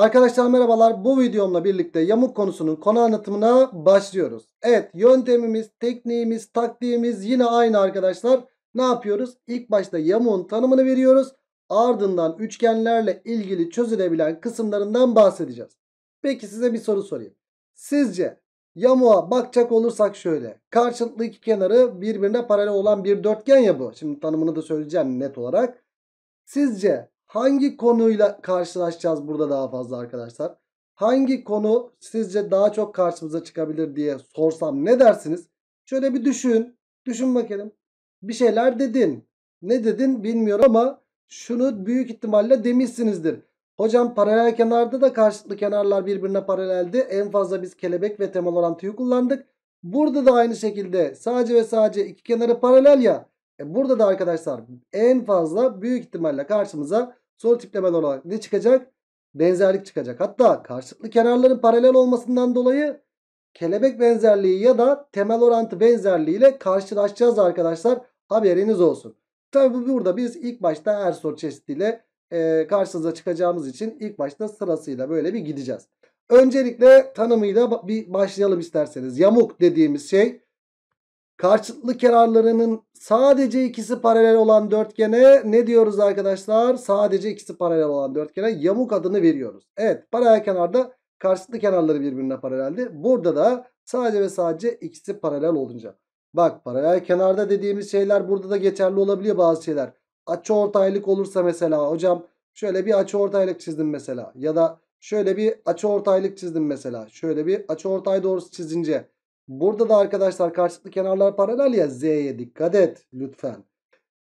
Arkadaşlar merhabalar bu videomla birlikte yamuk konusunun konu anlatımına başlıyoruz. Evet yöntemimiz, tekniğimiz, taktiğimiz yine aynı arkadaşlar. Ne yapıyoruz? İlk başta yamuğun tanımını veriyoruz. Ardından üçgenlerle ilgili çözülebilen kısımlarından bahsedeceğiz. Peki size bir soru sorayım. Sizce yamuğa bakacak olursak şöyle. Karşılıklı iki kenarı birbirine paralel olan bir dörtgen ya bu. Şimdi tanımını da söyleyeceğim net olarak. Sizce Hangi konuyla karşılaşacağız burada daha fazla arkadaşlar? Hangi konu sizce daha çok karşımıza çıkabilir diye sorsam ne dersiniz? Şöyle bir düşün. Düşün bakalım. Bir şeyler dedin. Ne dedin bilmiyorum ama şunu büyük ihtimalle demişsinizdir. Hocam paralel kenarda da karşılıklı kenarlar birbirine paraleldi. En fazla biz kelebek ve temel orantıyı kullandık. Burada da aynı şekilde sadece ve sadece iki kenarı paralel ya. E burada da arkadaşlar en fazla büyük ihtimalle karşımıza Soru tiplemen olarak ne çıkacak? Benzerlik çıkacak. Hatta karşılıklı kenarların paralel olmasından dolayı kelebek benzerliği ya da temel orantı benzerliği ile karşılaşacağız arkadaşlar. Haberiniz olsun. Tabi burada biz ilk başta her soru çeşidiyle e, karşınıza çıkacağımız için ilk başta sırasıyla böyle bir gideceğiz. Öncelikle tanımıyla bir başlayalım isterseniz. Yamuk dediğimiz şey Karşıtlı kenarlarının sadece ikisi paralel olan dörtgene ne diyoruz arkadaşlar? Sadece ikisi paralel olan dörtgene yamuk adını veriyoruz. Evet paralel kenarda karşıtlı kenarları birbirine paraleldi. Burada da sadece ve sadece ikisi paralel olunca. Bak paralel kenarda dediğimiz şeyler burada da geçerli olabiliyor bazı şeyler. Açı ortaylık olursa mesela hocam şöyle bir açı ortaylık çizdim mesela. Ya da şöyle bir açı ortaylık çizdim mesela. Şöyle bir açı ortay doğrusu çizince Burada da arkadaşlar karşılıklı kenarlar paralel ya Z'ye dikkat et lütfen.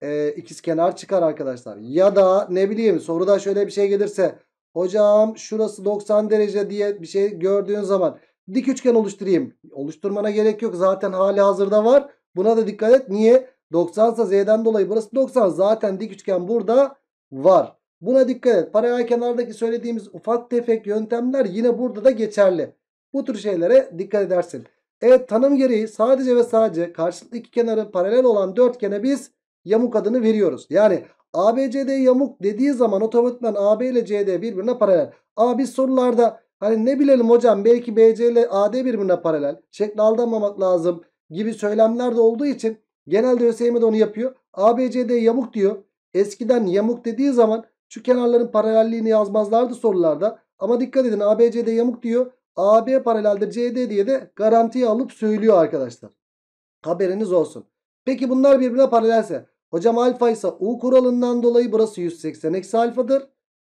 Ee, ikiz kenar çıkar arkadaşlar. Ya da ne bileyim soruda şöyle bir şey gelirse. Hocam şurası 90 derece diye bir şey gördüğün zaman dik üçgen oluşturayım. Oluşturmana gerek yok. Zaten hali hazırda var. Buna da dikkat et. Niye? 90 ise Z'den dolayı burası 90. Zaten dik üçgen burada var. Buna dikkat et. Paralel kenardaki söylediğimiz ufak tefek yöntemler yine burada da geçerli. Bu tür şeylere dikkat edersin. Evet tanım gereği sadece ve sadece karşılıklı iki kenarı paralel olan dörtgene biz yamuk adını veriyoruz. Yani ABCD yamuk dediği zaman otomatikman AB ile CD birbirine paralel. Aa biz sorularda hani ne bilelim hocam belki BC ile AD birbirine paralel. Şekle aldanmamak lazım gibi söylemler de olduğu için genelde ÖSYM de onu yapıyor. ABCD yamuk diyor. Eskiden yamuk dediği zaman şu kenarların paralelliğini yazmazlardı sorularda. Ama dikkat edin ABCD yamuk diyor. AB paralelde CD diye de garantiye alıp söylüyor arkadaşlar. Haberiniz olsun. Peki bunlar birbirine paralelse. Hocam alfa ise U kuralından dolayı burası 180 eksi alfadır.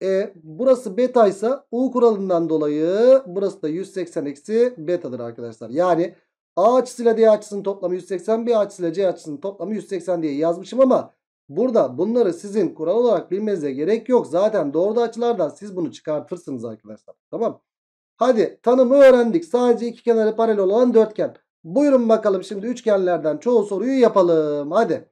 E, burası beta ise U kuralından dolayı burası da 180 eksi betadır arkadaşlar. Yani A açısıyla D açısının toplamı 180 B açısıyla C açısının toplamı 180 diye yazmışım ama burada bunları sizin kural olarak bilmenize gerek yok. Zaten doğru açılardan siz bunu çıkartırsınız arkadaşlar. Tamam Hadi tanımı öğrendik. Sadece iki kenarı paralel olan dörtgen. Buyurun bakalım şimdi üçgenlerden çoğu soruyu yapalım. Hadi.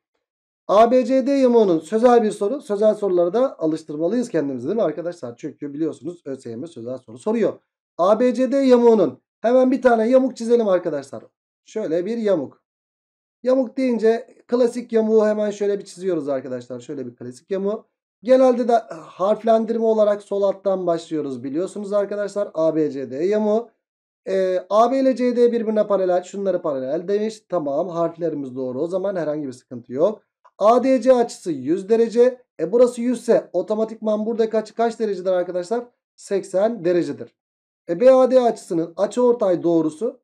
ABCD yamuğunun sözel bir soru. Sözel soruları da alıştırmalıyız kendimizi değil mi arkadaşlar? Çünkü biliyorsunuz ÖSYM sözel soru soruyor. ABCD yamuğunun hemen bir tane yamuk çizelim arkadaşlar. Şöyle bir yamuk. Yamuk deyince klasik yamuğu hemen şöyle bir çiziyoruz arkadaşlar. Şöyle bir klasik yamuğu. Genelde de harflendirme olarak sol alttan başlıyoruz biliyorsunuz arkadaşlar. A B C ABCD yamuğu. E, AB ile D birbirine paralel. Şunları paralel demiş. Tamam harflerimiz doğru. O zaman herhangi bir sıkıntı yok. A D C açısı 100 derece. E burası 100 ise otomatikman buradaki kaç kaç derecedir arkadaşlar? 80 derecedir. E B A D açısının açı ortay doğrusu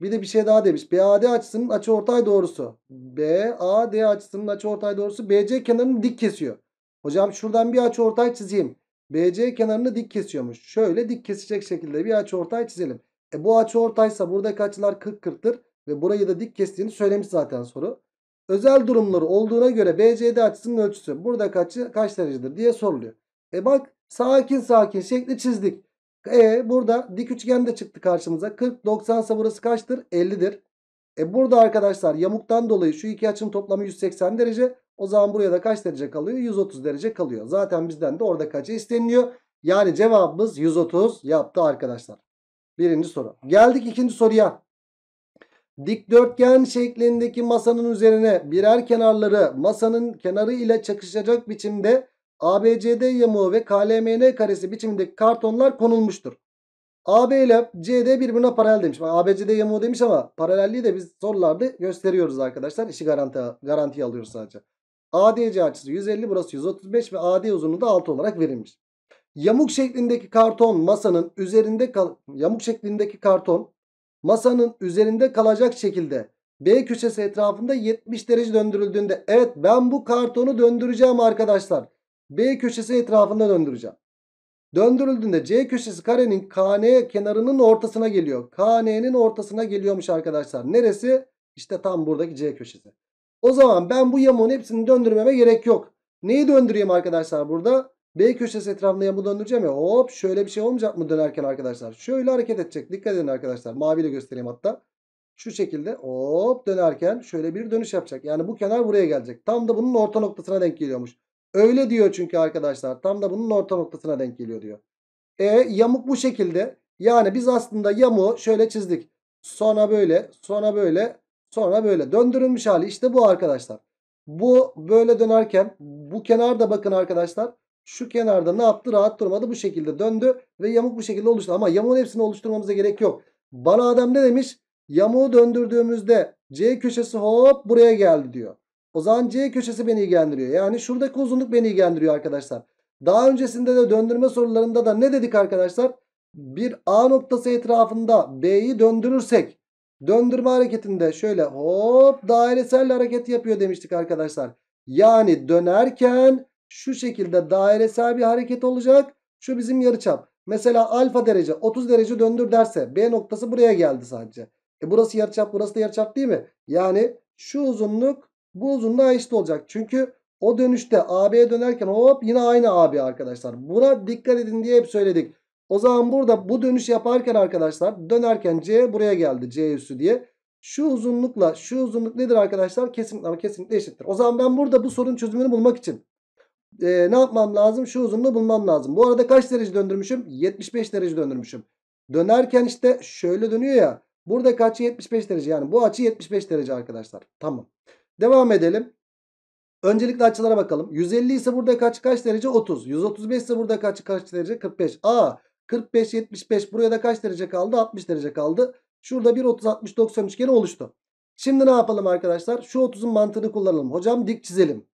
bir de bir şey daha demiş. BAD açısının açıortay doğrusu. BAD açısının açıortay doğrusu BC kenarını dik kesiyor. Hocam şuradan bir açı ortay çizeyim. BC kenarını dik kesiyormuş. Şöyle dik kesecek şekilde bir açı ortay çizelim. E bu açı ortaysa buradaki açılar 40-40'tır. Ve burayı da dik kestiğini söylemiş zaten soru. Özel durumları olduğuna göre BCD açısının ölçüsü burada kaçı kaç derecedir diye soruluyor. E bak sakin sakin şekli çizdik. E burada dik üçgen de çıktı karşımıza. 40 90 ise burası kaçtır? 50'dir. E burada arkadaşlar yamuktan dolayı şu iki açının toplamı 180 derece. O zaman buraya da kaç derece kalıyor? 130 derece kalıyor. Zaten bizden de orada kaçı isteniliyor? Yani cevabımız 130 yaptı arkadaşlar. Birinci soru. Geldik ikinci soruya. Dikdörtgen şeklindeki masanın üzerine birer kenarları masanın kenarı ile çakışacak biçimde ABCD yamuğu ve KLMN karesi biçimindeki kartonlar konulmuştur. AB ile CD birbirine paralel demiş. ABCD yamuğu demiş ama paralelliği de biz sorularda gösteriyoruz arkadaşlar. İşi garanti, garantiye alıyoruz sadece. ADC açısı 150 burası 135 ve AD uzunluğu da 6 olarak verilmiş. Yamuk şeklindeki karton masanın üzerinde kal yamuk şeklindeki karton masanın üzerinde kalacak şekilde B köşesi etrafında 70 derece döndürüldüğünde evet ben bu kartonu döndüreceğim arkadaşlar. B köşesi etrafında döndüreceğim. Döndürüldüğünde C köşesi karenin KN kenarının ortasına geliyor. KN'nin ortasına geliyormuş arkadaşlar. Neresi? İşte tam buradaki C köşesi. O zaman ben bu yamuğun hepsini döndürmeme gerek yok. Neyi döndüreyim arkadaşlar burada? B köşesi etrafında yamuğu döndüreceğim ya. Hop şöyle bir şey olmayacak mı dönerken arkadaşlar? Şöyle hareket edecek. Dikkat edin arkadaşlar. Maviyle göstereyim hatta. Şu şekilde hop dönerken şöyle bir dönüş yapacak. Yani bu kenar buraya gelecek. Tam da bunun orta noktasına denk geliyormuş. Öyle diyor çünkü arkadaşlar. Tam da bunun orta noktasına denk geliyor diyor. E yamuk bu şekilde. Yani biz aslında yamuğu şöyle çizdik. Sonra böyle, sonra böyle, Sonra böyle döndürülmüş hali işte bu arkadaşlar. Bu böyle dönerken bu kenarda bakın arkadaşlar. Şu kenarda ne yaptı? Rahat durmadı. Bu şekilde döndü ve yamuk bu şekilde oluştu. Ama yamuğun hepsini oluşturmamıza gerek yok. Bana adam ne demiş? Yamuğu döndürdüğümüzde C köşesi hop buraya geldi diyor. O zaman C köşesi beni ilgilendiriyor. Yani şuradaki uzunluk beni ilgilendiriyor arkadaşlar. Daha öncesinde de döndürme sorularında da ne dedik arkadaşlar? Bir A noktası etrafında B'yi döndürürsek Döndürme hareketinde şöyle hop dairesel hareket yapıyor demiştik arkadaşlar. Yani dönerken şu şekilde dairesel bir hareket olacak. Şu bizim yarıçap. Mesela alfa derece 30 derece döndür derse B noktası buraya geldi sadece. E burası yarıçap burası da yarıçap değil mi? Yani şu uzunluk bu uzunluğa eşit olacak. Çünkü o dönüşte AB'ye dönerken hop yine aynı AB arkadaşlar. Buna dikkat edin diye hep söyledik. O zaman burada bu dönüş yaparken arkadaşlar dönerken C buraya geldi C üssü diye. Şu uzunlukla şu uzunluk nedir arkadaşlar? Kesinlikle ama kesinlikle eşittir. O zaman ben burada bu sorunun çözümünü bulmak için e, ne yapmam lazım? Şu uzunluğu bulmam lazım. Bu arada kaç derece döndürmüşüm? 75 derece döndürmüşüm. Dönerken işte şöyle dönüyor ya. Burada kaç 75 derece. Yani bu açı 75 derece arkadaşlar. Tamam. Devam edelim. Öncelikle açılara bakalım. 150 ise burada kaç kaç derece? 30. 135 ise burada kaç kaç derece? 45. Aa 45, 75 buraya da kaç derece kaldı? 60 derece kaldı. Şurada bir 30, 60, 90 üçgeni oluştu. Şimdi ne yapalım arkadaşlar? Şu 30'un mantığını kullanalım. Hocam dik çizelim.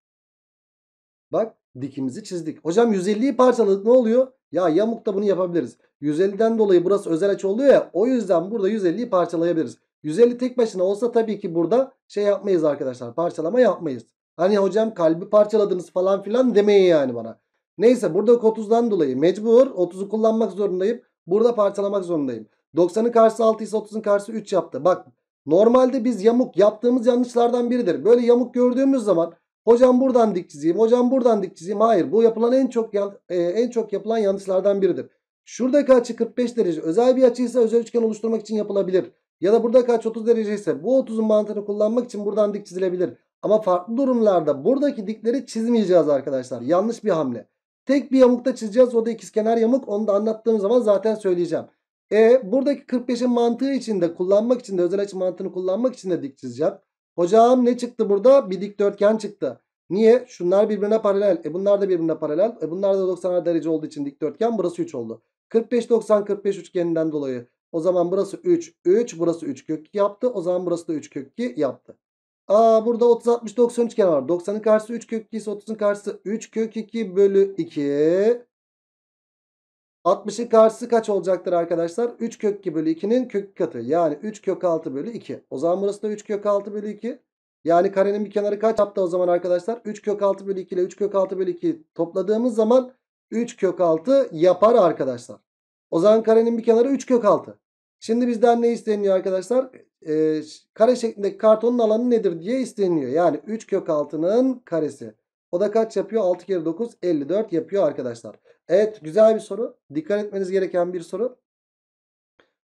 Bak dikimizi çizdik. Hocam 150'yi parçaladık ne oluyor? Ya yamukta bunu yapabiliriz. 150'den dolayı burası özel açı oluyor ya. O yüzden burada 150'yi parçalayabiliriz. 150 tek başına olsa tabii ki burada şey yapmayız arkadaşlar. Parçalama yapmayız. Hani hocam kalbi parçaladınız falan filan demeyin yani bana. Neyse burada 30'dan dolayı mecbur 30'u kullanmak zorundayım. Burada parçalamak zorundayım. 90'ın karşısı 6 ise 30'un karşısı 3 yaptı. Bak normalde biz yamuk yaptığımız yanlışlardan biridir. Böyle yamuk gördüğümüz zaman hocam buradan dik çizeyim, hocam buradan dik çizeyim. Hayır bu yapılan en çok e, en çok yapılan yanlışlardan biridir. Şuradaki açı 45 derece özel bir açıysa özel üçgen oluşturmak için yapılabilir. Ya da buradaki açı 30 derece ise bu 30'un mantığını kullanmak için buradan dik çizilebilir. Ama farklı durumlarda buradaki dikleri çizmeyeceğiz arkadaşlar. Yanlış bir hamle. Tek bir yamukta çizeceğiz. O da ikizkenar yamuk. Onu da anlattığım zaman zaten söyleyeceğim. E, buradaki 45'in mantığı için de kullanmak için de özel açı mantığını kullanmak için de dik çizeceğim. Hocam ne çıktı burada? Bir dikdörtgen çıktı. Niye? Şunlar birbirine paralel. E bunlar da birbirine paralel. E bunlar da 90 derece olduğu için dikdörtgen. Burası 3 oldu. 45-90-45 üçgeninden dolayı. O zaman burası 3, 3. Burası 3 kök 2 yaptı. O zaman burası da 3 kök 2 yaptı. Aa burada 30 60 90 üçgen var. 90'ın karşısı 3 kök 2 ise 30'un karşısı 3 kök 2 bölü 2. 60'ın karşısı kaç olacaktır arkadaşlar? 3 kök 2 bölü 2'nin kök katı. Yani 3 kök 6 bölü 2. O zaman burası da 3 kök 6 bölü 2. Yani karenin bir kenarı kaç yaptı o zaman arkadaşlar? 3 kök 6 bölü 2 ile 3 kök 6 bölü 2 topladığımız zaman 3 kök 6 yapar arkadaşlar. O zaman karenin bir kenarı 3 kök 6. Şimdi bizden ne isteniyor arkadaşlar? e, kare şeklindeki kartonun alanı nedir diye isteniyor. Yani 3 kök 6'nın karesi. O da kaç yapıyor? 6 kere 9 54 yapıyor arkadaşlar. Evet güzel bir soru. Dikkat etmeniz gereken bir soru.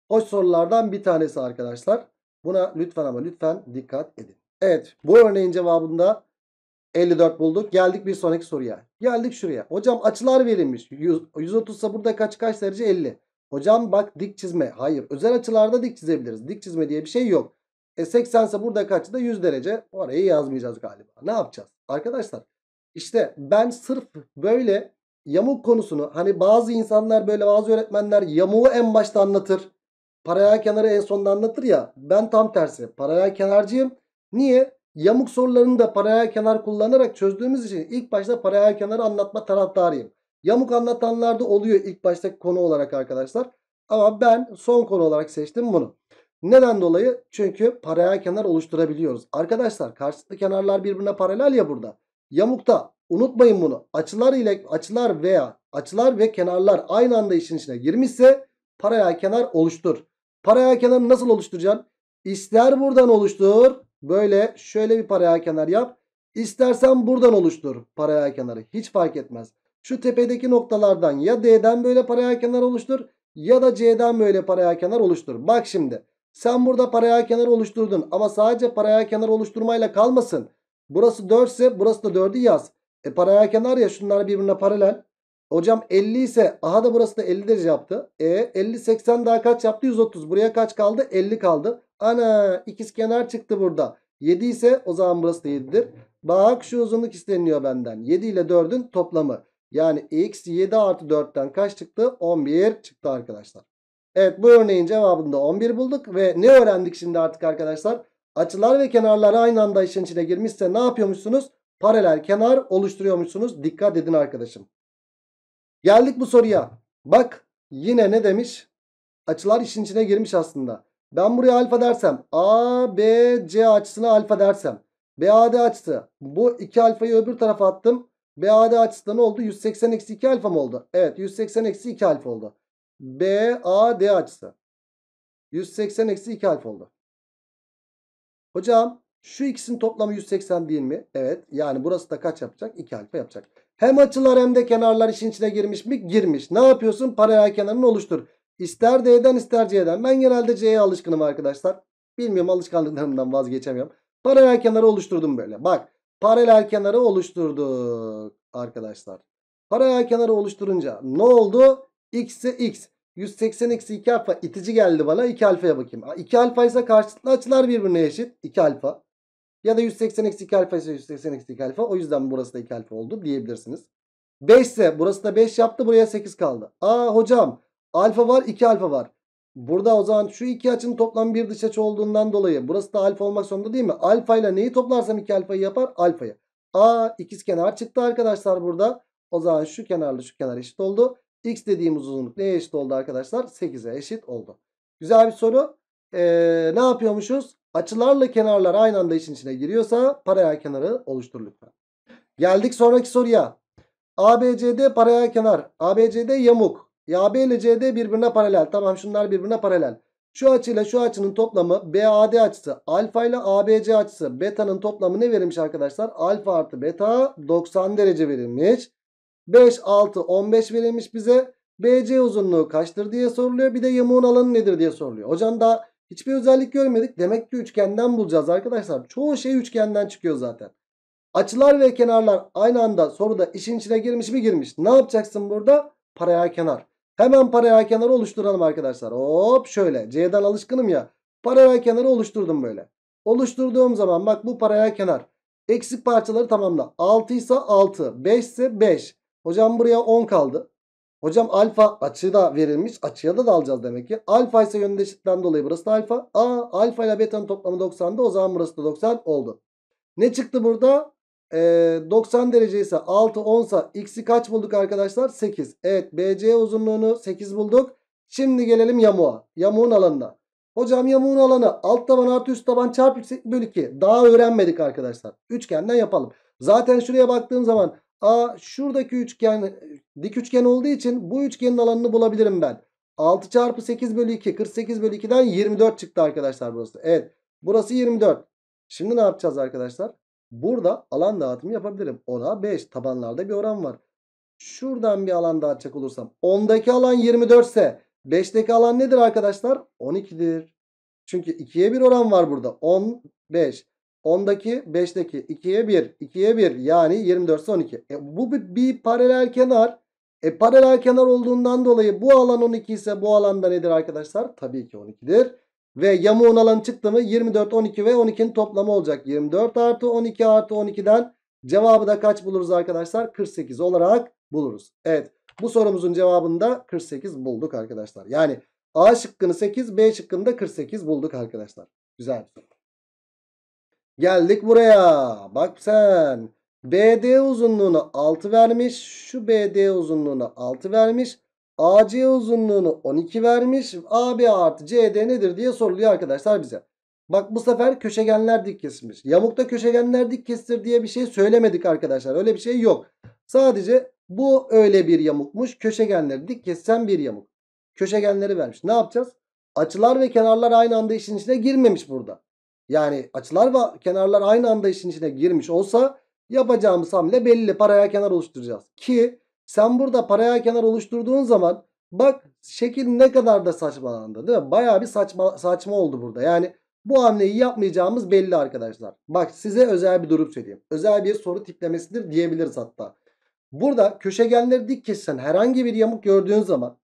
Hoş sorulardan bir tanesi arkadaşlar. Buna lütfen ama lütfen dikkat edin. Evet bu örneğin cevabında 54 bulduk. Geldik bir sonraki soruya. Geldik şuraya. Hocam açılar verilmiş. 100, 130 ise burada kaç kaç derece? 50. Hocam bak dik çizme. Hayır. Özel açılarda dik çizebiliriz. Dik çizme diye bir şey yok. E 80 ise burada açı da 100 derece. Orayı yazmayacağız galiba. Ne yapacağız? Arkadaşlar işte ben sırf böyle yamuk konusunu hani bazı insanlar böyle bazı öğretmenler yamuğu en başta anlatır. Paralel kenarı en sonda anlatır ya. Ben tam tersi. Paralel kenarcıyım. Niye? Yamuk sorularını da paralel kenar kullanarak çözdüğümüz için ilk başta paralel kenarı anlatma taraftarıyım. Yamuk anlatanlarda oluyor ilk başta konu olarak arkadaşlar. Ama ben son konu olarak seçtim bunu. Neden dolayı? Çünkü paralel kenar oluşturabiliyoruz. Arkadaşlar karşılıklı kenarlar birbirine paralel ya burada. Yamukta unutmayın bunu. Açılar ile açılar veya açılar ve kenarlar aynı anda işin içine girmişse paralel kenar oluştur. Paralel kenarı nasıl oluşturacaksın? İster buradan oluştur. Böyle şöyle bir paralel kenar yap. İstersen buradan oluştur paralel kenarı. Hiç fark etmez. Şu tepedeki noktalardan ya D'den böyle paralel kenar oluştur ya da C'den böyle paralel kenar oluştur. Bak şimdi sen burada paralel kenar oluşturdun ama sadece paralel kenar oluşturmayla kalmasın. Burası 4 ise burası da 4'ü yaz. E paralel kenar ya şunlar birbirine paralel. Hocam 50 ise aha da burası da 50 derece yaptı. E 50 80 daha kaç yaptı? 130. Buraya kaç kaldı? 50 kaldı. Ana ikiz kenar çıktı burada. 7 ise o zaman burası da 7'dir. Bak şu uzunluk isteniyor benden. 7 ile 4'ün toplamı. Yani x 7 artı 4'ten kaç çıktı? 11 çıktı arkadaşlar. Evet bu örneğin cevabında 11 bulduk. Ve ne öğrendik şimdi artık arkadaşlar? Açılar ve kenarlar aynı anda işin içine girmişse ne yapıyormuşsunuz? Paralel kenar oluşturuyormuşsunuz. Dikkat edin arkadaşım. Geldik bu soruya. Bak yine ne demiş? Açılar işin içine girmiş aslında. Ben buraya alfa dersem A, B, C açısına alfa dersem BAD açısı bu iki alfayı öbür tarafa attım. BAD açısı da ne oldu? 180 eksi 2 alfa mı oldu? Evet 180 eksi 2 alfa oldu. BAD açısı. 180 eksi 2 alfa oldu. Hocam şu ikisinin toplamı 180 değil mi? Evet. Yani burası da kaç yapacak? 2 alfa yapacak. Hem açılar hem de kenarlar işin içine girmiş mi? Girmiş. Ne yapıyorsun? Paralel kenarını oluştur. İster D'den ister C'den. Ben genelde C'ye alışkınım arkadaşlar. Bilmiyorum alışkanlıklarımdan vazgeçemiyorum. Paralel kenarı oluşturdum böyle. Bak paralel kenarı oluşturduk arkadaşlar. Paralel kenarı oluşturunca ne oldu? X X'e x. 180 eksi 2 alfa itici geldi bana. 2 alfaya bakayım. 2 alfa ise karşılıklı açılar birbirine eşit. 2 alfa. Ya da 180 eksi 2 alfa ise 180 eksi 2 alfa. O yüzden burası da 2 alfa oldu diyebilirsiniz. 5 ise burası da 5 yaptı. Buraya 8 kaldı. Aa hocam alfa var 2 alfa var. Burada o zaman şu iki açının toplam bir dış açı olduğundan dolayı burası da alfa olmak zorunda değil mi? Alfa ile neyi toplarsam iki alfayı yapar? Alfayı. A ikiz kenar çıktı arkadaşlar burada. O zaman şu kenarla şu kenar eşit oldu. X dediğimiz uzunluk neye eşit oldu arkadaşlar? 8'e eşit oldu. Güzel bir soru. Ee, ne yapıyormuşuz? Açılarla kenarlar aynı anda işin içine giriyorsa paralel kenarı oluştur lütfen. Geldik sonraki soruya. ABCD paralel kenar. ABCD yamuk. Ya AB ile CD birbirine paralel. Tamam şunlar birbirine paralel. Şu açıyla şu açının toplamı BAD açısı. Alfa ile ABC açısı. Beta'nın toplamı ne verilmiş arkadaşlar? Alfa artı beta 90 derece verilmiş. 5, 6, 15 verilmiş bize. BC uzunluğu kaçtır diye soruluyor. Bir de yamuğun alanı nedir diye soruluyor. Hocam da hiçbir özellik görmedik. Demek ki üçgenden bulacağız arkadaşlar. Çoğu şey üçgenden çıkıyor zaten. Açılar ve kenarlar aynı anda soruda işin içine girmiş mi girmiş. Ne yapacaksın burada? Paraya kenar. Hemen paralel kenarı oluşturalım arkadaşlar. Hop şöyle. C'den alışkınım ya. Paralel kenarı oluşturdum böyle. Oluşturduğum zaman bak bu paralel kenar. Eksik parçaları tamamla. 6 ise 6. 5 ise 5. Hocam buraya 10 kaldı. Hocam alfa açı da verilmiş. Açıya da dalacağız demek ki. Alfa ise yönünde eşitten dolayı burası da alfa. A alfa ile beta'nın toplamı 90'dı, o zaman burası da 90 oldu. Ne çıktı burada? e, ee, 90 derece ise 6 10 sa x'i kaç bulduk arkadaşlar? 8. Evet BC uzunluğunu 8 bulduk. Şimdi gelelim yamuğa. Yamuğun alanına. Hocam yamuğun alanı alt taban artı üst taban çarpı yükseklik bölü 2. Daha öğrenmedik arkadaşlar. Üçgenden yapalım. Zaten şuraya baktığım zaman a şuradaki üçgen dik üçgen olduğu için bu üçgenin alanını bulabilirim ben. 6 çarpı 8 bölü 2 48 bölü 2'den 24 çıktı arkadaşlar burası. Evet burası 24. Şimdi ne yapacağız arkadaşlar? Burada alan dağıtımı yapabilirim. 10'a 5 tabanlarda bir oran var. Şuradan bir alan dağıtacak olursam 10'daki alan 24 ise 5'teki alan nedir arkadaşlar? 12'dir. Çünkü 2'ye 1 oran var burada. 10, 5. 10'daki 5'teki 2'ye 1. 2'ye 1 yani 24 ise 12. E, bu bir, bir paralel kenar. E paralel kenar olduğundan dolayı bu alan 12 ise bu alanda nedir arkadaşlar? Tabii ki 12'dir. Ve yamuğun alanı çıktı mı 24, 12 ve 12'nin toplamı olacak. 24 artı 12 artı 12'den cevabı da kaç buluruz arkadaşlar? 48 olarak buluruz. Evet bu sorumuzun cevabını da 48 bulduk arkadaşlar. Yani A şıkkını 8 B şıkkını da 48 bulduk arkadaşlar. Güzel Geldik buraya. Bak sen. BD uzunluğunu 6 vermiş. Şu BD uzunluğunu 6 vermiş. AC uzunluğunu 12 vermiş. AB artı CD nedir diye soruluyor arkadaşlar bize. Bak bu sefer köşegenler dik kesmiş. Yamukta köşegenler dik kestir diye bir şey söylemedik arkadaşlar. Öyle bir şey yok. Sadece bu öyle bir yamukmuş. Köşegenleri dik kesen bir yamuk. Köşegenleri vermiş. Ne yapacağız? Açılar ve kenarlar aynı anda işin içine girmemiş burada. Yani açılar ve kenarlar aynı anda işin içine girmiş olsa yapacağımız hamle belli. Paraya kenar oluşturacağız. Ki sen burada paraya kenar oluşturduğun zaman bak şekil ne kadar da saçmalandı değil mi? Baya bir saçma, saçma oldu burada. Yani bu hamleyi yapmayacağımız belli arkadaşlar. Bak size özel bir durum söyleyeyim. Özel bir soru tiplemesidir diyebiliriz hatta. Burada köşegenleri dik kessen herhangi bir yamuk gördüğün zaman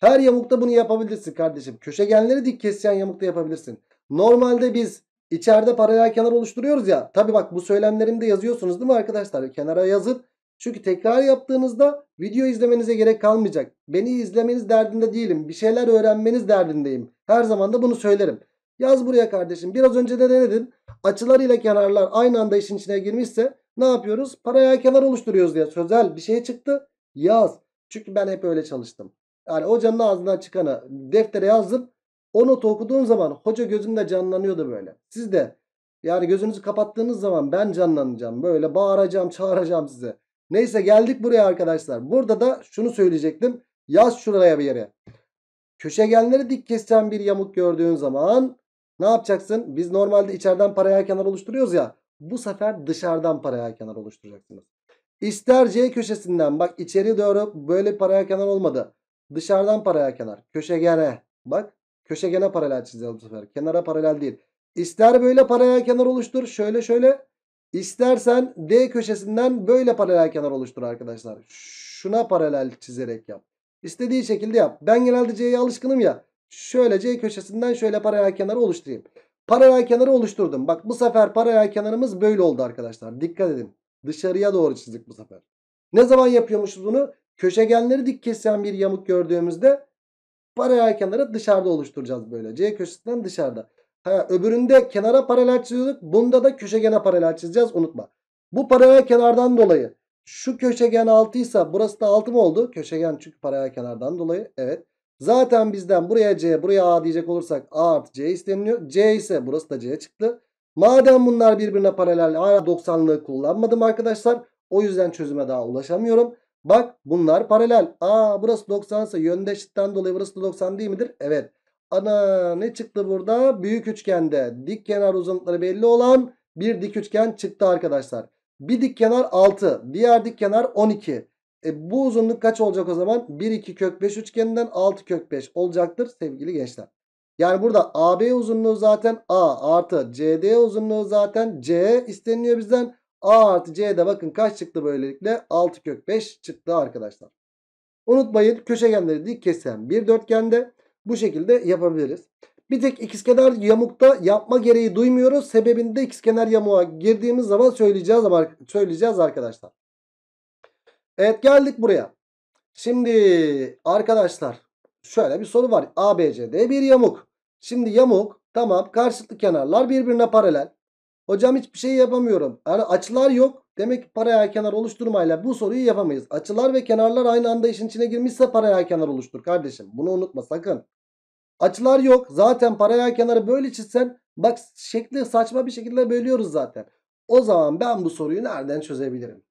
her yamukta bunu yapabilirsin kardeşim. Köşegenleri dik kessen yamukta yapabilirsin. Normalde biz içeride paralel kenar oluşturuyoruz ya. Tabi bak bu söylemlerimde yazıyorsunuz değil mi arkadaşlar? Kenara yazın. Çünkü tekrar yaptığınızda video izlemenize gerek kalmayacak. Beni izlemeniz derdinde değilim. Bir şeyler öğrenmeniz derdindeyim. Her zaman da bunu söylerim. Yaz buraya kardeşim. Biraz önce de denedim. Açılar ile kenarlar aynı anda işin içine girmişse ne yapıyoruz? Paraya kenar oluşturuyoruz diye sözel bir şey çıktı. Yaz. Çünkü ben hep öyle çalıştım. Yani hocanın ağzından çıkanı deftere yazdım. O notu okuduğum zaman hoca gözümde canlanıyordu böyle. Siz de yani gözünüzü kapattığınız zaman ben canlanacağım. Böyle bağıracağım, çağıracağım size. Neyse geldik buraya arkadaşlar. Burada da şunu söyleyecektim. Yaz şuraya bir yere. Köşegenleri dik kesen bir yamuk gördüğün zaman ne yapacaksın? Biz normalde içeriden paraya kenar oluşturuyoruz ya. Bu sefer dışarıdan paraya kenar oluşturacaksınız. İster C köşesinden bak içeri doğru böyle paraya kenar olmadı. Dışarıdan paraya kenar. Köşegene bak. Köşegene paralel çizelim bu sefer. Kenara paralel değil. İster böyle paraya kenar oluştur. Şöyle şöyle. İstersen D köşesinden böyle paralel kenar oluştur arkadaşlar. Şuna paralel çizerek yap. İstediği şekilde yap. Ben genelde C'ye alışkınım ya. Şöyle C köşesinden şöyle paralel kenarı oluşturayım. Paralel kenarı oluşturdum. Bak bu sefer paralel kenarımız böyle oldu arkadaşlar. Dikkat edin. Dışarıya doğru çizdik bu sefer. Ne zaman yapıyormuşuz bunu? Köşegenleri dik kesen bir yamuk gördüğümüzde paralel kenarı dışarıda oluşturacağız böyle. C köşesinden dışarıda. Ha, öbüründe kenara paralel çiziyorduk. Bunda da köşegene paralel çizeceğiz. Unutma. Bu paralel kenardan dolayı şu köşegen 6 ise burası da 6 mı oldu? Köşegen çünkü paralel kenardan dolayı. Evet. Zaten bizden buraya C buraya A diyecek olursak A artı C isteniliyor. C ise burası da C çıktı. Madem bunlar birbirine paralel A 90'lığı kullanmadım arkadaşlar. O yüzden çözüme daha ulaşamıyorum. Bak bunlar paralel. A burası 90 ise yönde eşitten dolayı burası da 90 değil midir? Evet. Ana ne çıktı burada? Büyük üçgende dik kenar uzunlukları belli olan bir dik üçgen çıktı arkadaşlar. Bir dik kenar 6. Diğer dik kenar 12. E, bu uzunluk kaç olacak o zaman? 1 2 kök 5 üçgeninden 6 kök 5 olacaktır sevgili gençler. Yani burada AB uzunluğu zaten A artı CD uzunluğu zaten C isteniyor bizden. A artı C'de bakın kaç çıktı böylelikle? 6 kök 5 çıktı arkadaşlar. Unutmayın köşegenleri dik kesen bir dörtgende bu şekilde yapabiliriz. Bir tek ikizkenar yamukta yapma gereği duymuyoruz. Sebebini de ikizkenar yamuğa girdiğimiz zaman söyleyeceğiz ama söyleyeceğiz arkadaşlar. Evet geldik buraya. Şimdi arkadaşlar şöyle bir soru var. ABCD bir yamuk. Şimdi yamuk tamam karşılıklı kenarlar birbirine paralel. Hocam hiçbir şey yapamıyorum. Yani açılar yok. Demek ki paralel kenar oluşturmayla bu soruyu yapamayız. Açılar ve kenarlar aynı anda işin içine girmişse paralel kenar oluştur kardeşim. Bunu unutma sakın. Açılar yok. Zaten paralel kenarı böyle çizsen bak şekli saçma bir şekilde bölüyoruz zaten. O zaman ben bu soruyu nereden çözebilirim?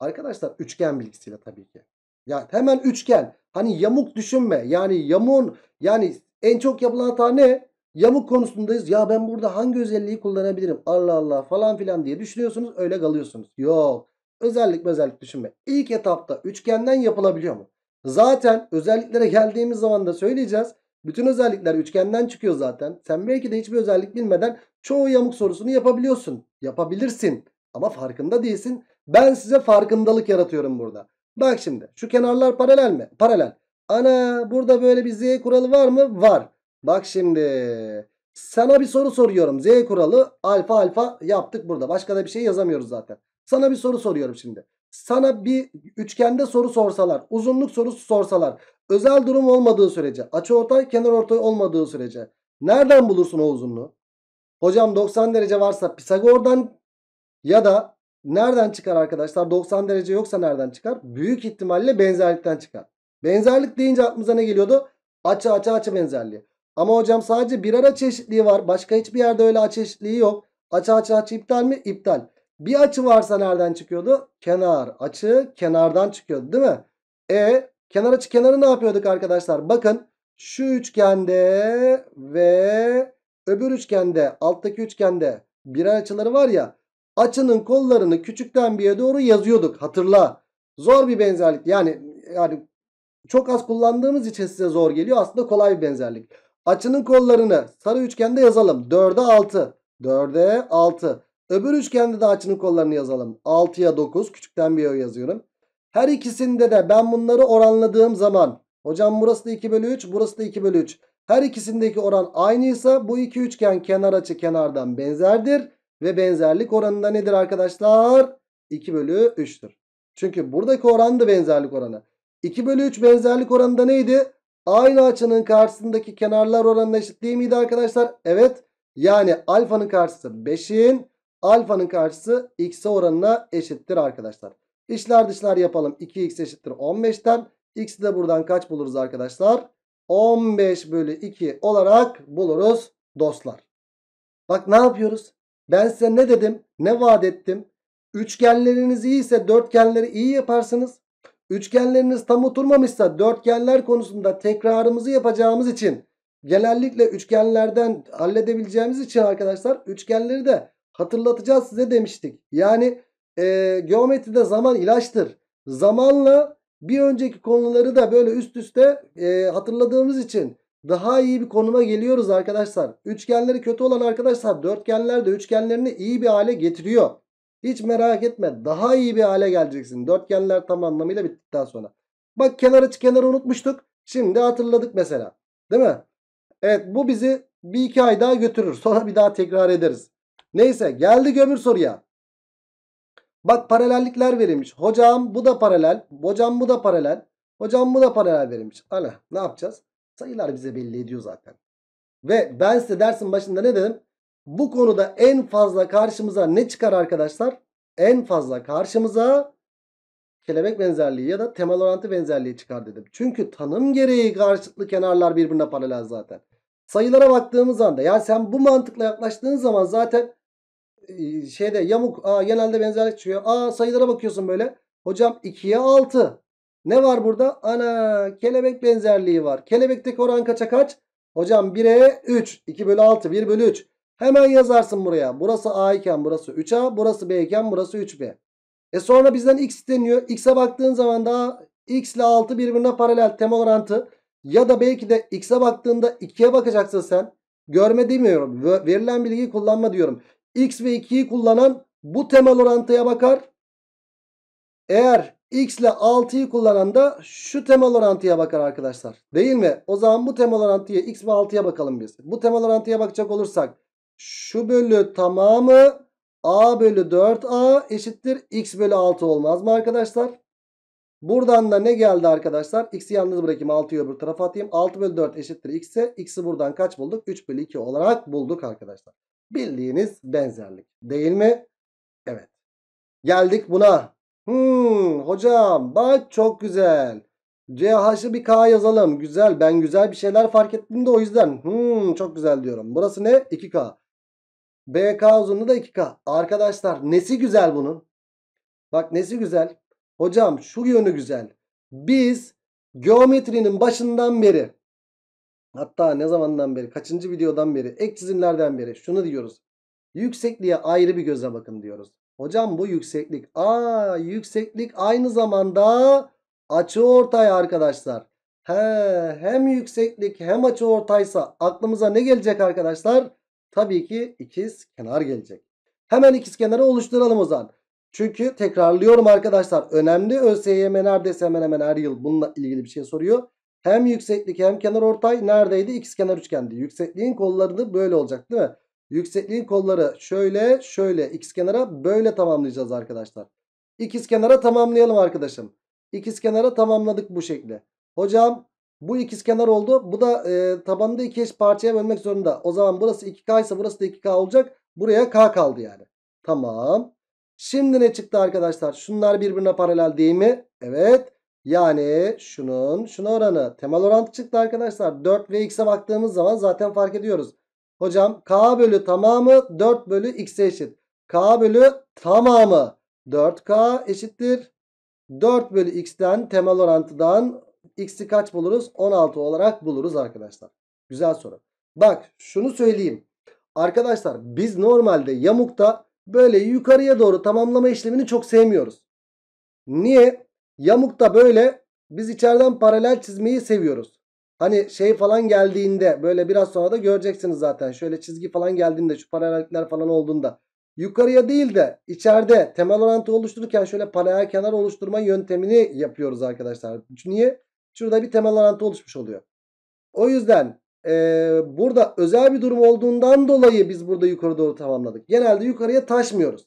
Arkadaşlar üçgen bilgisiyle tabii ki. Ya hemen üçgen. Hani yamuk düşünme. Yani yamuğun yani en çok yapılan hata ne? Yamuk konusundayız. Ya ben burada hangi özelliği kullanabilirim? Allah Allah falan filan diye düşünüyorsunuz. Öyle kalıyorsunuz. Yok. Özellik özellik düşünme. İlk etapta üçgenden yapılabiliyor mu? Zaten özelliklere geldiğimiz zaman da söyleyeceğiz. Bütün özellikler üçgenden çıkıyor zaten. Sen belki de hiçbir özellik bilmeden çoğu yamuk sorusunu yapabiliyorsun. Yapabilirsin. Ama farkında değilsin. Ben size farkındalık yaratıyorum burada. Bak şimdi şu kenarlar paralel mi? Paralel. Ana burada böyle bir z kuralı var mı? Var. Bak şimdi sana bir soru soruyorum. Z kuralı alfa alfa yaptık burada. Başka da bir şey yazamıyoruz zaten. Sana bir soru soruyorum şimdi. Sana bir üçgende soru sorsalar, uzunluk sorusu sorsalar, özel durum olmadığı sürece, açı ortay kenar ortay olmadığı sürece nereden bulursun o uzunluğu? Hocam 90 derece varsa Pisagor'dan ya da nereden çıkar arkadaşlar? 90 derece yoksa nereden çıkar? Büyük ihtimalle benzerlikten çıkar. Benzerlik deyince aklımıza ne geliyordu? Açı açı açı benzerliği. Ama hocam sadece bir açı çeşitliği var. Başka hiçbir yerde öyle açı çeşitliği yok. Açı açı açı iptal mi? İptal. Bir açı varsa nereden çıkıyordu? Kenar. Açı kenardan çıkıyordu değil mi? E kenar açı kenarı ne yapıyorduk arkadaşlar? Bakın şu üçgende ve öbür üçgende alttaki üçgende birer açıları var ya. Açının kollarını küçükten bir'e doğru yazıyorduk. Hatırla. Zor bir benzerlik. Yani yani çok az kullandığımız için size zor geliyor. Aslında kolay bir benzerlik. Açının kollarını sarı üçgende yazalım. 4'e 6. 4'e 6. Öbür üçgende de açının kollarını yazalım. 6'ya 9. Küçükten bir yazıyorum. Her ikisinde de ben bunları oranladığım zaman. Hocam burası da 2 bölü 3. Burası da 2 bölü 3. Her ikisindeki oran aynıysa bu iki üçgen kenar açı kenardan benzerdir. Ve benzerlik oranı da nedir arkadaşlar? 2 bölü 3'tür. Çünkü buradaki oran da benzerlik oranı. 2 bölü 3 benzerlik oranı da neydi? Aynı açının karşısındaki kenarlar oranına eşit değil miydi arkadaşlar? Evet. Yani alfanın karşısı 5'in alfanın karşısı x'e oranına eşittir arkadaşlar. İşler dışlar yapalım. 2x eşittir 15'ten. X'i de buradan kaç buluruz arkadaşlar? 15 bölü 2 olarak buluruz dostlar. Bak ne yapıyoruz? Ben size ne dedim? Ne vaat ettim? Üçgenleriniz iyi ise dörtgenleri iyi yaparsınız. Üçgenleriniz tam oturmamışsa dörtgenler konusunda tekrarımızı yapacağımız için genellikle üçgenlerden halledebileceğimiz için arkadaşlar üçgenleri de hatırlatacağız size demiştik. Yani e, geometride zaman ilaçtır. Zamanla bir önceki konuları da böyle üst üste e, hatırladığımız için daha iyi bir konuma geliyoruz arkadaşlar. Üçgenleri kötü olan arkadaşlar dörtgenler de üçgenlerini iyi bir hale getiriyor. Hiç merak etme. Daha iyi bir hale geleceksin. Dörtgenler tam anlamıyla bittikten sonra. Bak kenar açı kenarı unutmuştuk. Şimdi hatırladık mesela. Değil mi? Evet bu bizi bir iki ay daha götürür. Sonra bir daha tekrar ederiz. Neyse geldi gömür soruya. Bak paralellikler verilmiş. Hocam bu da paralel. Hocam bu da paralel. Hocam bu da paralel verilmiş. Ana ne yapacağız? Sayılar bize belli ediyor zaten. Ve ben size dersin başında ne dedim? Bu konuda en fazla karşımıza ne çıkar arkadaşlar? En fazla karşımıza kelebek benzerliği ya da temel orantı benzerliği çıkar dedim. Çünkü tanım gereği karşılıklı kenarlar birbirine paralel zaten. Sayılara baktığımız anda yani sen bu mantıkla yaklaştığın zaman zaten şeyde yamuk a, genelde benzerlik çıkıyor. Aa sayılara bakıyorsun böyle. Hocam 2'ye 6. Ne var burada? Ana kelebek benzerliği var. Kelebekteki oran kaça kaç? Hocam 1'e 3. 2 bölü 6. 1 bölü 3. Hemen yazarsın buraya. Burası A iken burası 3A. Burası B iken burası 3B. E sonra bizden x isteniyor. X'e baktığın zaman daha x ile 6 birbirine paralel temel orantı. Ya da belki de x'e baktığında 2'ye bakacaksın sen. Görme demiyorum. Verilen bilgiyi kullanma diyorum. X ve 2'yi kullanan bu temel orantıya bakar. Eğer x ile 6'yı kullanan da şu temel orantıya bakar arkadaşlar. Değil mi? O zaman bu temel orantıya x ve 6'ya bakalım biz. Bu temel orantıya bakacak olursak şu bölü tamamı a bölü 4a eşittir x bölü 6 olmaz mı arkadaşlar? Buradan da ne geldi arkadaşlar? X'i yalnız bırakayım 6'yı öbür tarafa atayım. 6 bölü 4 eşittir x'e. X'i buradan kaç bulduk? 3 bölü 2 olarak bulduk arkadaşlar. Bildiğiniz benzerlik değil mi? Evet. Geldik buna. Hmm, hocam bak çok güzel. CH'ı bir K yazalım. Güzel ben güzel bir şeyler fark ettim de o yüzden. Hmm, çok güzel diyorum. Burası ne? 2K. BK uzunluğu da 2K. Arkadaşlar nesi güzel bunun? Bak nesi güzel? Hocam şu yönü güzel. Biz geometrinin başından beri hatta ne zamandan beri kaçıncı videodan beri ek çizimlerden beri şunu diyoruz. Yüksekliğe ayrı bir göze bakın diyoruz. Hocam bu yükseklik. Aa yükseklik aynı zamanda açı ortay arkadaşlar. He, hem yükseklik hem açı ortaysa aklımıza ne gelecek arkadaşlar? Tabii ki ikiz kenar gelecek. Hemen ikiz kenarı oluşturalım o zaman. Çünkü tekrarlıyorum arkadaşlar. Önemli ÖSYM neredeyse hemen hemen her yıl bununla ilgili bir şey soruyor. Hem yükseklik hem kenar ortay neredeydi? İkiz kenar üçgendi. Yüksekliğin kolları da böyle olacak değil mi? Yüksekliğin kolları şöyle şöyle ikiz kenara böyle tamamlayacağız arkadaşlar. İkiz kenara tamamlayalım arkadaşım. İkiz kenara tamamladık bu şekilde. Hocam bu ikiz kenar oldu. Bu da e, tabanını iki eş parçaya bölmek zorunda. O zaman burası 2K ise burası da 2K olacak. Buraya K kaldı yani. Tamam. Şimdi ne çıktı arkadaşlar? Şunlar birbirine paralel değil mi? Evet. Yani şunun şuna oranı. Temel orantı çıktı arkadaşlar. 4 ve x'e baktığımız zaman zaten fark ediyoruz. Hocam k bölü tamamı 4 bölü x'e eşit. k bölü tamamı 4k eşittir. 4 bölü x'ten temel orantıdan X'i kaç buluruz? 16 olarak buluruz arkadaşlar. Güzel soru. Bak şunu söyleyeyim. Arkadaşlar biz normalde yamukta böyle yukarıya doğru tamamlama işlemini çok sevmiyoruz. Niye? Yamukta böyle biz içeriden paralel çizmeyi seviyoruz. Hani şey falan geldiğinde böyle biraz sonra da göreceksiniz zaten. Şöyle çizgi falan geldiğinde şu paralellikler falan olduğunda. Yukarıya değil de içeride temel orantı oluştururken şöyle paralel kenar oluşturma yöntemini yapıyoruz arkadaşlar. Niye? Şurada bir temel orantı oluşmuş oluyor. O yüzden e, burada özel bir durum olduğundan dolayı biz burada yukarı doğru tamamladık. Genelde yukarıya taşmıyoruz.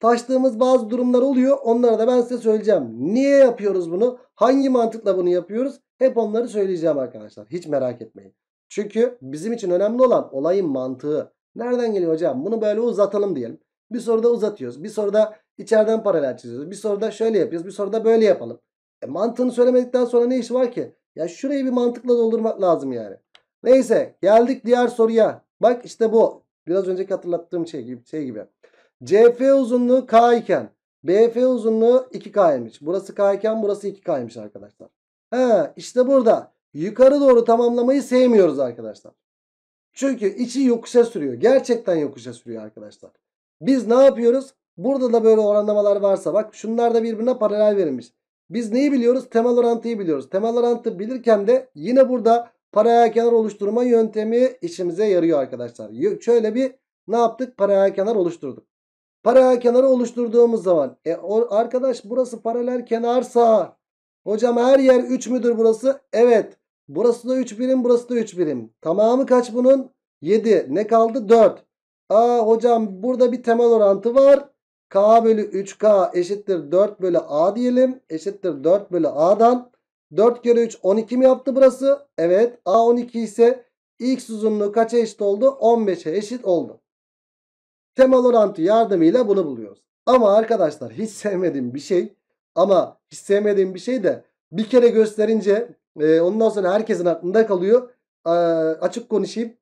Taştığımız bazı durumlar oluyor. Onları da ben size söyleyeceğim. Niye yapıyoruz bunu? Hangi mantıkla bunu yapıyoruz? Hep onları söyleyeceğim arkadaşlar. Hiç merak etmeyin. Çünkü bizim için önemli olan olayın mantığı. Nereden geliyor hocam? Bunu böyle uzatalım diyelim. Bir soruda uzatıyoruz. Bir soruda içeriden paralel çiziyoruz. Bir soruda şöyle yapıyoruz. Bir soruda böyle yapalım. E mantığını söylemedikten sonra ne iş var ki? Ya şurayı bir mantıkla doldurmak lazım yani. Neyse geldik diğer soruya. Bak işte bu. Biraz önceki hatırlattığım şey gibi. Şey gibi. CF uzunluğu K iken BF uzunluğu 2 kymiş Burası K iken burası 2 kymiş arkadaşlar. He, işte burada yukarı doğru tamamlamayı sevmiyoruz arkadaşlar. Çünkü içi yokuşa sürüyor. Gerçekten yokuşa sürüyor arkadaşlar. Biz ne yapıyoruz? Burada da böyle oranlamalar varsa bak şunlar da birbirine paralel verilmiş. Biz neyi biliyoruz? Temel orantıyı biliyoruz. Temel orantı bilirken de yine burada paraya kenar oluşturma yöntemi işimize yarıyor arkadaşlar. Şöyle bir ne yaptık? Paraya kenar oluşturduk. Paraya kenarı oluşturduğumuz zaman e, o, arkadaş burası paralel kenarsa hocam her yer 3 müdür burası? Evet. Burası da 3 birim burası da 3 birim. Tamamı kaç bunun? 7. Ne kaldı? 4. Aa hocam burada bir temel orantı var. K bölü 3K eşittir 4 bölü A diyelim. Eşittir 4 bölü A'dan. 4 kere 3 12 mi yaptı burası? Evet. A 12 ise X uzunluğu kaça eşit oldu? 15'e eşit oldu. Temel orantı yardımıyla bunu buluyoruz. Ama arkadaşlar hiç sevmediğim bir şey. Ama hiç sevmediğim bir şey de bir kere gösterince e, ondan sonra herkesin aklında kalıyor. E, açık konuşayım.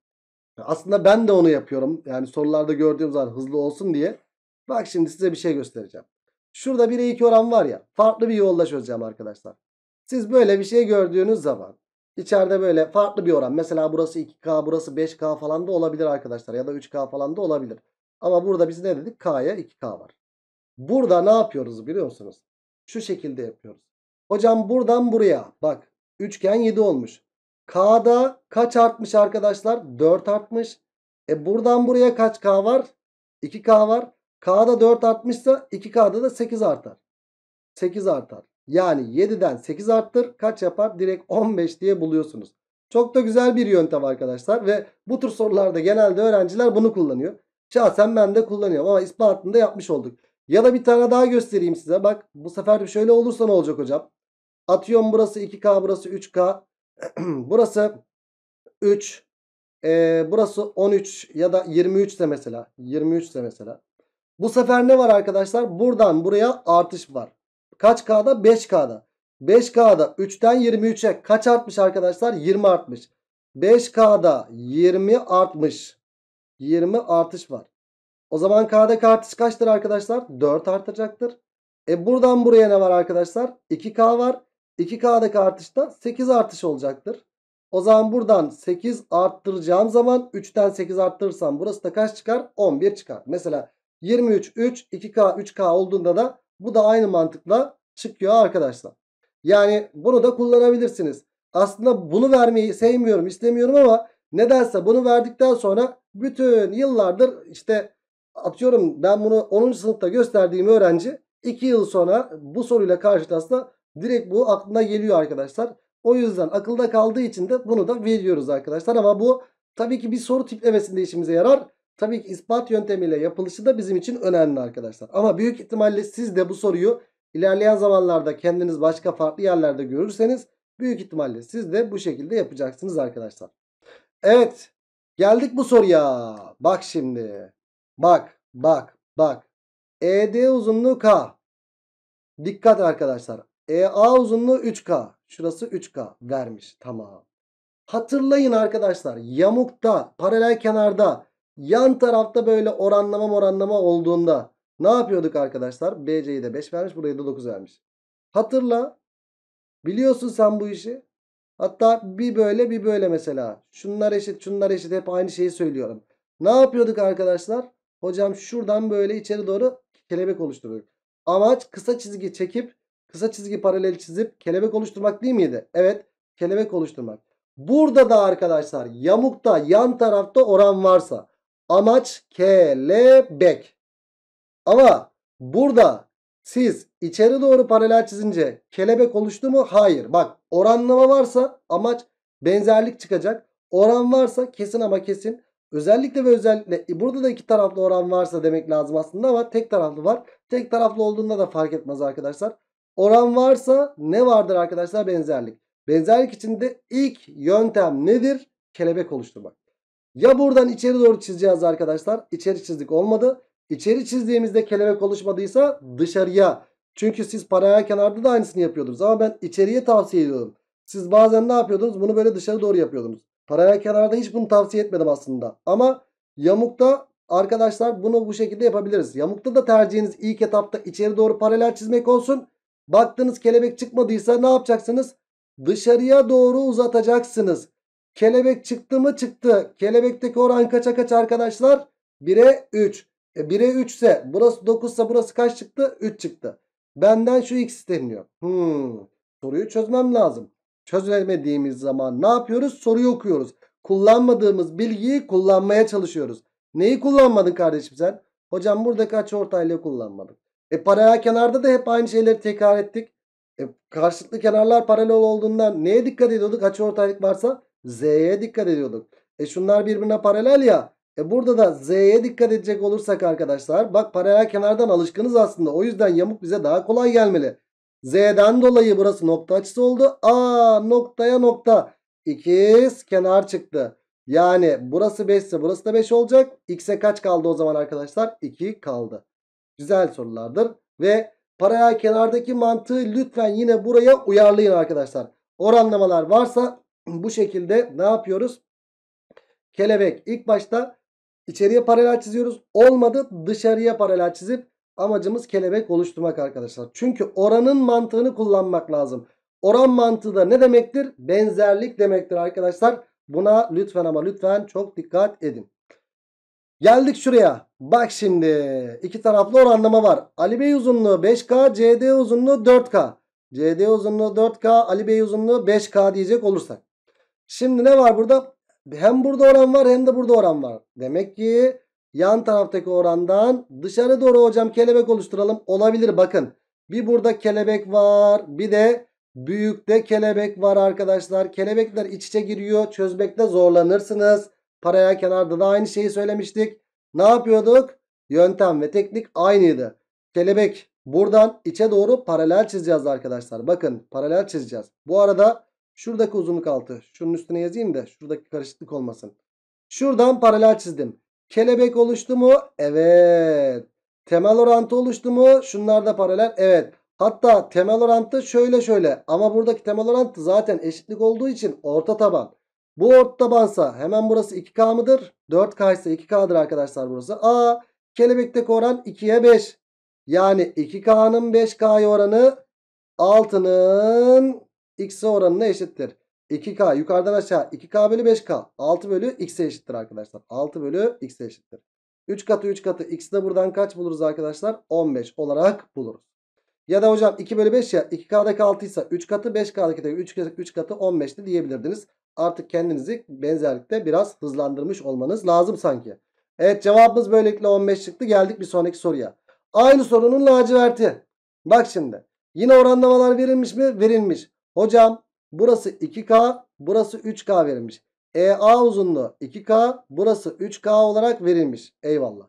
Aslında ben de onu yapıyorum. Yani sorularda gördüğüm zaman hızlı olsun diye. Bak şimdi size bir şey göstereceğim. Şurada bir iki oran var ya. Farklı bir yolda çözeceğim arkadaşlar. Siz böyle bir şey gördüğünüz zaman içeride böyle farklı bir oran. Mesela burası 2K, burası 5K falan da olabilir arkadaşlar. Ya da 3K falan da olabilir. Ama burada biz ne dedik? K'ya 2K var. Burada ne yapıyoruz biliyor musunuz? Şu şekilde yapıyoruz. Hocam buradan buraya bak. Üçgen 7 olmuş. K'da kaç artmış arkadaşlar? 4 artmış. E buradan buraya kaç K var? 2K var. K'da 4 artmışsa 2K'da da 8 artar. 8 artar. Yani 7'den 8 arttır. Kaç yapar? Direkt 15 diye buluyorsunuz. Çok da güzel bir yöntem arkadaşlar. Ve bu tür sorularda genelde öğrenciler bunu kullanıyor. Şahsen ben de kullanıyorum ama ispatını da yapmış olduk. Ya da bir tane daha göstereyim size. Bak bu sefer şöyle olursa ne olacak hocam? Atıyorum burası 2K burası 3K. burası 3. Ee, burası 13 ya da 23 de mesela. 23 de mesela. Bu sefer ne var arkadaşlar? Buradan buraya artış var. Kaç K'da? 5K'da. 5K'da 3'ten 23'e kaç artmış arkadaşlar? 20 artmış. 5K'da 20 artmış. 20 artış var. O zaman K'daki artış kaçtır arkadaşlar? 4 artacaktır. E buradan buraya ne var arkadaşlar? 2K var. 2K'daki artışta 8 artış olacaktır. O zaman buradan 8 arttıracağım zaman 3'ten 8 arttırırsam burası da kaç çıkar? 11 çıkar. Mesela 23, 3, 2K, 3K olduğunda da bu da aynı mantıkla çıkıyor arkadaşlar. Yani bunu da kullanabilirsiniz. Aslında bunu vermeyi sevmiyorum, istemiyorum ama nedense bunu verdikten sonra bütün yıllardır işte atıyorum ben bunu 10. sınıfta gösterdiğim öğrenci 2 yıl sonra bu soruyla karşılaşsa direkt bu aklına geliyor arkadaşlar. O yüzden akılda kaldığı için de bunu da veriyoruz arkadaşlar ama bu tabii ki bir soru tiplemesinde işimize yarar. Tabii ki ispat yöntemiyle yapılışı da bizim için önemli arkadaşlar. Ama büyük ihtimalle siz de bu soruyu ilerleyen zamanlarda kendiniz başka farklı yerlerde görürseniz büyük ihtimalle siz de bu şekilde yapacaksınız arkadaşlar. Evet geldik bu soruya. Bak şimdi. Bak bak bak. ED uzunluğu K. Dikkat arkadaşlar. EA uzunluğu 3K. Şurası 3K vermiş. Tamam. Hatırlayın arkadaşlar. Yamukta, paralel kenarda Yan tarafta böyle oranlama oranlama olduğunda ne yapıyorduk arkadaşlar? BC'yi de 5 vermiş. Burayı da 9 vermiş. Hatırla. Biliyorsun sen bu işi. Hatta bir böyle bir böyle mesela. Şunlar eşit şunlar eşit hep aynı şeyi söylüyorum. Ne yapıyorduk arkadaşlar? Hocam şuradan böyle içeri doğru kelebek oluşturduk. Amaç kısa çizgi çekip kısa çizgi paralel çizip kelebek oluşturmak değil miydi? Evet kelebek oluşturmak. Burada da arkadaşlar yamukta yan tarafta oran varsa Amaç kelebek. Ama burada siz içeri doğru paralel çizince kelebek oluştu mu? Hayır. Bak oranlama varsa amaç benzerlik çıkacak. Oran varsa kesin ama kesin. Özellikle ve özellikle e, burada da iki taraflı oran varsa demek lazım aslında ama tek taraflı var. Tek taraflı olduğunda da fark etmez arkadaşlar. Oran varsa ne vardır arkadaşlar? Benzerlik. Benzerlik içinde ilk yöntem nedir? Kelebek oluşturmak. Ya buradan içeri doğru çizeceğiz arkadaşlar. İçeri çizdik olmadı. İçeri çizdiğimizde kelebek oluşmadıysa dışarıya. Çünkü siz paralel kenarda da aynısını yapıyordunuz. Ama ben içeriye tavsiye ediyorum. Siz bazen ne yapıyordunuz? Bunu böyle dışarı doğru yapıyordunuz. Paralel kenarda hiç bunu tavsiye etmedim aslında. Ama yamukta arkadaşlar bunu bu şekilde yapabiliriz. Yamukta da tercihiniz ilk etapta içeri doğru paralel çizmek olsun. Baktınız kelebek çıkmadıysa ne yapacaksınız? Dışarıya doğru uzatacaksınız. Kelebek çıktı mı çıktı. Kelebekteki oran kaça kaç arkadaşlar? 1'e 3. E 1'e 3 ise burası 9 ise burası kaç çıktı? 3 çıktı. Benden şu x isteniyor. Hmm. Soruyu çözmem lazım. Çözemediğimiz zaman ne yapıyoruz? Soruyu okuyoruz. Kullanmadığımız bilgiyi kullanmaya çalışıyoruz. Neyi kullanmadın kardeşim sen? Hocam buradaki açı ortaylığı kullanmadık. E paralel kenarda da hep aynı şeyleri tekrar ettik. E, karşılıklı kenarlar paralel olduğundan neye dikkat ediyorduk? Kaç ortaylık varsa Z'ye dikkat ediyorduk. E şunlar birbirine paralel ya. E burada da Z'ye dikkat edecek olursak arkadaşlar. Bak paralel kenardan alışkınız aslında. O yüzden yamuk bize daha kolay gelmeli. Z'den dolayı burası nokta açısı oldu. A noktaya nokta. İkiz kenar çıktı. Yani burası 5 ise burası da 5 olacak. X'e kaç kaldı o zaman arkadaşlar? 2 kaldı. Güzel sorulardır. Ve paralel kenardaki mantığı lütfen yine buraya uyarlayın arkadaşlar. Oranlamalar varsa bu şekilde ne yapıyoruz? Kelebek ilk başta içeriye paralel çiziyoruz. Olmadı dışarıya paralel çizip amacımız kelebek oluşturmak arkadaşlar. Çünkü oranın mantığını kullanmak lazım. Oran mantığı da ne demektir? Benzerlik demektir arkadaşlar. Buna lütfen ama lütfen çok dikkat edin. Geldik şuraya. Bak şimdi iki taraflı oranlama var. Ali Bey uzunluğu 5K, CD uzunluğu 4K. CD uzunluğu 4K, Ali Bey uzunluğu 5K diyecek olursak. Şimdi ne var burada? Hem burada oran var hem de burada oran var. Demek ki yan taraftaki orandan dışarı doğru hocam kelebek oluşturalım. Olabilir bakın. Bir burada kelebek var. Bir de büyükte kelebek var arkadaşlar. Kelebekler iç içe giriyor. Çözmekte zorlanırsınız. Paraya kenarda da aynı şeyi söylemiştik. Ne yapıyorduk? Yöntem ve teknik aynıydı. Kelebek buradan içe doğru paralel çizeceğiz arkadaşlar. Bakın paralel çizeceğiz. Bu arada Şuradaki uzunluk 6. Şunun üstüne yazayım da şuradaki karışıklık olmasın. Şuradan paralel çizdim. Kelebek oluştu mu? Evet. Temel orantı oluştu mu? Şunlar da paralel. Evet. Hatta temel orantı şöyle şöyle. Ama buradaki temel orantı zaten eşitlik olduğu için orta taban. Bu orta tabansa hemen burası 2K mıdır? 4K ise 2K'dır arkadaşlar burası. A kelebekteki oran 2'ye 5. Yani 2K'nın 5K'ya oranı 6'nın x'e ne eşittir. 2k yukarıdan aşağı 2k bölü 5k 6 bölü x'e eşittir arkadaşlar. 6 bölü x'e eşittir. 3 katı 3 katı x'i de buradan kaç buluruz arkadaşlar? 15 olarak buluruz. Ya da hocam 2 bölü 5 ya 2k'daki 6 ise 3 katı 5k'daki de 3, 3 katı 15'ti diyebilirdiniz. Artık kendinizi benzerlikte biraz hızlandırmış olmanız lazım sanki. Evet cevabımız böylelikle 15 çıktı. Geldik bir sonraki soruya. Aynı sorunun laciverti. Bak şimdi. Yine oranlamalar verilmiş mi? Verilmiş. Hocam burası 2K burası 3K verilmiş. EA uzunluğu 2K burası 3K olarak verilmiş. Eyvallah.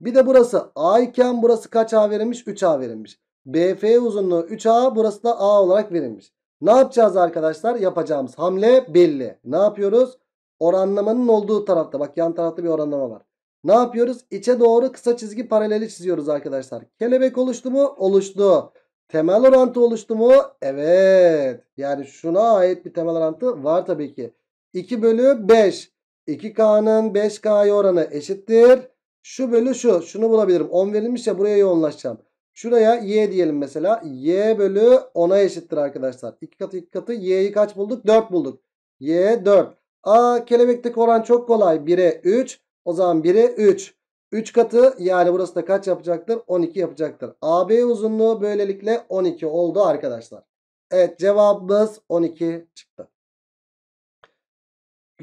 Bir de burası A iken burası kaç A verilmiş? 3A verilmiş. BF uzunluğu 3A burası da A olarak verilmiş. Ne yapacağız arkadaşlar? Yapacağımız hamle belli. Ne yapıyoruz? Oranlamanın olduğu tarafta. Bak yan tarafta bir oranlama var. Ne yapıyoruz? İçe doğru kısa çizgi paraleli çiziyoruz arkadaşlar. Kelebek oluştu mu? Oluştu. Temel orantı oluştu mu? Evet. Yani şuna ait bir temel orantı var tabii ki. 2 bölü 5. 2K'nın 5K'ya oranı eşittir. Şu bölü şu. Şunu bulabilirim. 10 verilmiş ya buraya yoğunlaşacağım. Şuraya y diyelim mesela. y bölü 10'a eşittir arkadaşlar. 2 katı 2 katı y'yi kaç bulduk? 4 bulduk. y 4. A kelebekteki oran çok kolay. 1'e 3. O zaman 1'e 3. 3 katı yani burası da kaç yapacaktır? 12 yapacaktır. AB uzunluğu böylelikle 12 oldu arkadaşlar. Evet cevabımız 12 çıktı.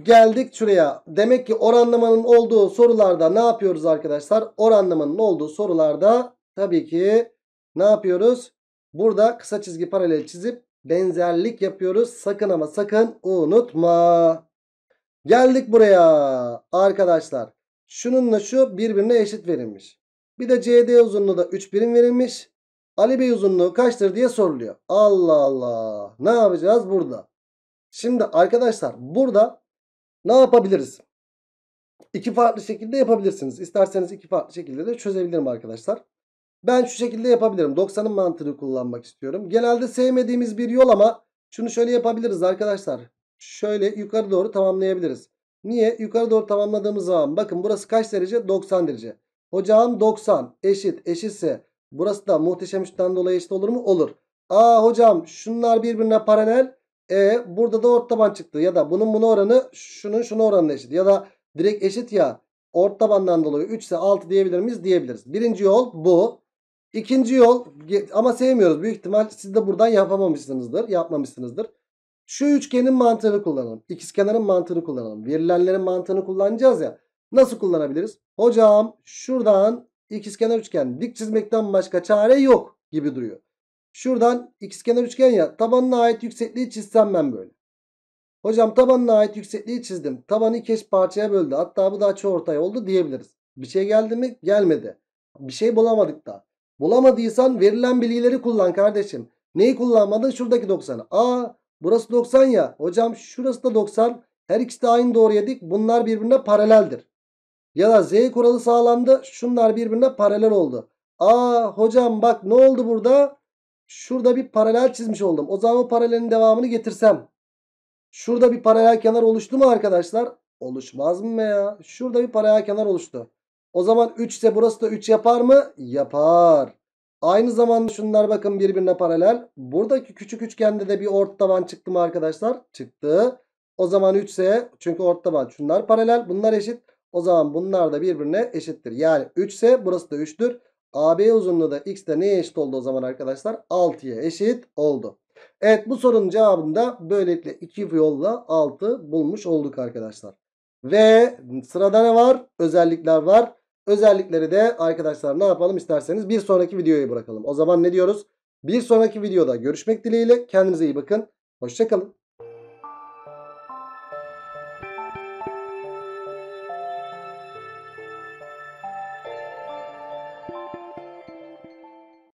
Geldik şuraya. Demek ki oranlamanın olduğu sorularda ne yapıyoruz arkadaşlar? Oranlamanın olduğu sorularda tabii ki ne yapıyoruz? Burada kısa çizgi paralel çizip benzerlik yapıyoruz. Sakın ama sakın unutma. Geldik buraya arkadaşlar. Şununla şu birbirine eşit verilmiş. Bir de CD uzunluğu da 3 birim verilmiş. Ali Bey uzunluğu kaçtır diye soruluyor. Allah Allah. Ne yapacağız burada? Şimdi arkadaşlar burada ne yapabiliriz? İki farklı şekilde yapabilirsiniz. İsterseniz iki farklı şekilde de çözebilirim arkadaşlar. Ben şu şekilde yapabilirim. 90'ın mantığını kullanmak istiyorum. Genelde sevmediğimiz bir yol ama şunu şöyle yapabiliriz arkadaşlar. Şöyle yukarı doğru tamamlayabiliriz. Niye? Yukarı doğru tamamladığımız zaman bakın burası kaç derece? 90 derece. Hocam 90 eşit eşitse burası da muhteşem üçten dolayı eşit olur mu? Olur. Aa hocam şunlar birbirine paralel. E burada da ort taban çıktı ya da bunun bunu oranı şunun şunu oranına eşit ya da direkt eşit ya ort tabandan dolayı 3 ise 6 diyebilir miyiz? Diyebiliriz. Birinci yol bu. İkinci yol ama sevmiyoruz. Büyük ihtimal siz de buradan yapamamışsınızdır. Yapmamışsınızdır. Şu üçgenin mantığını kullanalım. İkizkenarın mantığını kullanalım. Verilenlerin mantığını kullanacağız ya. Nasıl kullanabiliriz? Hocam şuradan ikizkenar üçgen dik çizmekten başka çare yok gibi duruyor. Şuradan ikizkenar üçgen ya tabanına ait yüksekliği çizsem ben böyle. Hocam tabanına ait yüksekliği çizdim. Tabanı iki eş parçaya böldü. Hatta bu da açı ortay oldu diyebiliriz. Bir şey geldi mi? Gelmedi. Bir şey bulamadık da. Bulamadıysan verilen bilgileri kullan kardeşim. Neyi kullanmadın? Şuradaki 90'ı. Aa Burası 90 ya. Hocam şurası da 90. Her ikisi de aynı doğruya dik. Bunlar birbirine paraleldir. Ya da Z kuralı sağlandı. Şunlar birbirine paralel oldu. Aa hocam bak ne oldu burada? Şurada bir paralel çizmiş oldum. O zaman o paralelin devamını getirsem. Şurada bir paralel kenar oluştu mu arkadaşlar? Oluşmaz mı ya? Şurada bir paralel kenar oluştu. O zaman 3 ise burası da 3 yapar mı? Yapar. Aynı zamanda şunlar bakın birbirine paralel. Buradaki küçük üçgende de bir ort taban çıktı mı arkadaşlar? Çıktı. O zaman 3 ise çünkü ort taban şunlar paralel bunlar eşit. O zaman bunlar da birbirine eşittir. Yani 3 ise burası da 3'tür. AB uzunluğu da x de neye eşit oldu o zaman arkadaşlar? 6'ya eşit oldu. Evet bu sorunun cevabını da böylelikle iki yolla 6 bulmuş olduk arkadaşlar. Ve sırada ne var? Özellikler var. Özellikleri de arkadaşlar ne yapalım isterseniz bir sonraki videoyu bırakalım. O zaman ne diyoruz? Bir sonraki videoda görüşmek dileğiyle. Kendinize iyi bakın. Hoşçakalın.